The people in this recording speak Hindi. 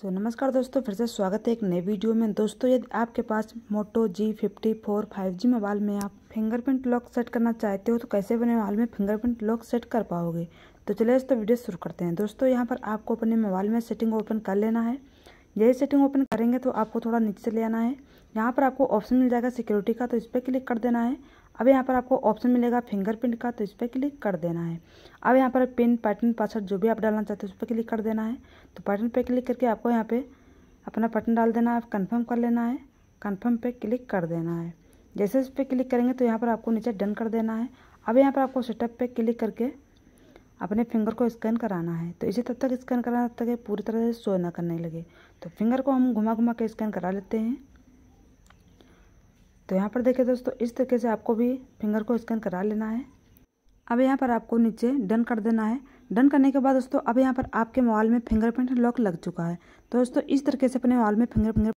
सो so, नमस्कार दोस्तों फिर से स्वागत है एक नए वीडियो में दोस्तों यदि आपके पास Moto G fifty four five G mobile में आप फिंगरप्रिंट लॉक सेट करना चाहते हो तो कैसे अपने मोबाइल में फिंगरप्रिंट लॉक सेट कर पाओगे तो चलिए इस तो वीडियो शुरू करते हैं दोस्तों यहाँ पर आपको अपने मोबाइल में सेटिंग ओपन कर लेना है यही सेटिंग ओपन करेंगे तो आपको थोड़ा नीचे ले आना है यहाँ पर आपको ऑप्शन मिल जाएगा सिक्योरिटी का तो इस पर क्लिक कर देना है अब यहाँ पर आपको ऑप्शन मिलेगा फिंगरप्रिंट का तो इस पर क्लिक कर देना है अब यहाँ पर पिन पैटर्न पासवर्ड जो भी आप डालना चाहते हैं उस पर क्लिक कर देना है तो पैटर्न पर क्लिक करके आपको यहाँ पे अपना पैटर्न डाल देना है कन्फर्म कर लेना है कन्फर्म पर क्लिक कर देना है जैसे इस पर क्लिक करेंगे तो यहाँ पर आपको नीचे डन कर देना है अब यहाँ पर आपको सेटअप पर क्लिक करके अपने फिंगर को स्कैन कराना है तो इसे तब तक स्कैन कराना तब तक पूरी तरह से शो ना करने लगे तो फिंगर को हम घुमा घुमा के स्कैन करा लेते हैं तो यहाँ पर देखिए दोस्तों इस तरीके से आपको भी फिंगर को स्कैन करा लेना है अब यहाँ पर आपको नीचे डन कर देना है डन करने के बाद दोस्तों अब यहाँ पर आपके मोबाइल में फिंगरप्रिंट लॉक लग चुका है तो दोस्तों इस तरीके से अपने मोबाइल में फिंगर